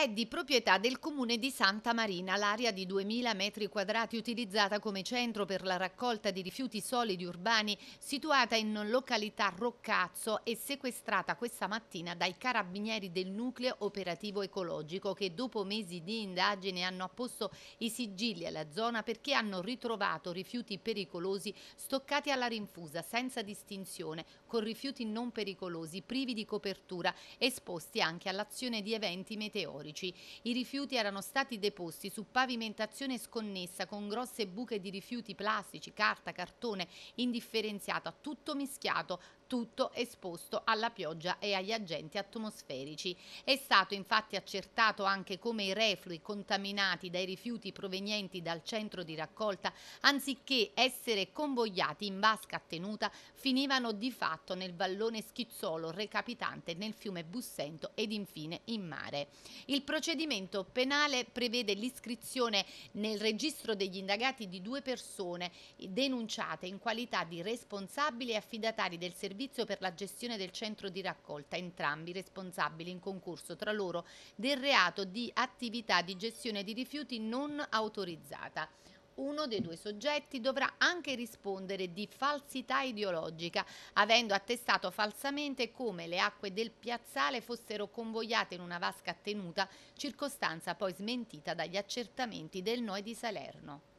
è di proprietà del comune di Santa Marina, l'area di 2000 metri quadrati utilizzata come centro per la raccolta di rifiuti solidi urbani situata in località Roccazzo è sequestrata questa mattina dai carabinieri del nucleo operativo ecologico che dopo mesi di indagine hanno apposto i sigilli alla zona perché hanno ritrovato rifiuti pericolosi stoccati alla rinfusa senza distinzione con rifiuti non pericolosi privi di copertura esposti anche all'azione di eventi meteorici storici. I rifiuti erano stati deposti su pavimentazione sconnessa con grosse buche di rifiuti plastici, carta, cartone, indifferenziato, tutto mischiato, tutto esposto alla pioggia e agli agenti atmosferici. È stato infatti accertato anche come i reflui contaminati dai rifiuti provenienti dal centro di raccolta, anziché essere convogliati in vasca tenuta, finivano di fatto nel vallone schizzolo recapitante nel fiume Bussento ed infine in mare. Il procedimento penale prevede l'iscrizione nel registro degli indagati di due persone denunciate in qualità di responsabili e affidatari del servizio servizio per la gestione del centro di raccolta, entrambi responsabili in concorso tra loro del reato di attività di gestione di rifiuti non autorizzata uno dei due soggetti dovrà anche rispondere di falsità ideologica, avendo attestato falsamente come le acque del piazzale fossero convogliate in una vasca tenuta, circostanza poi smentita dagli accertamenti del Noe di Salerno.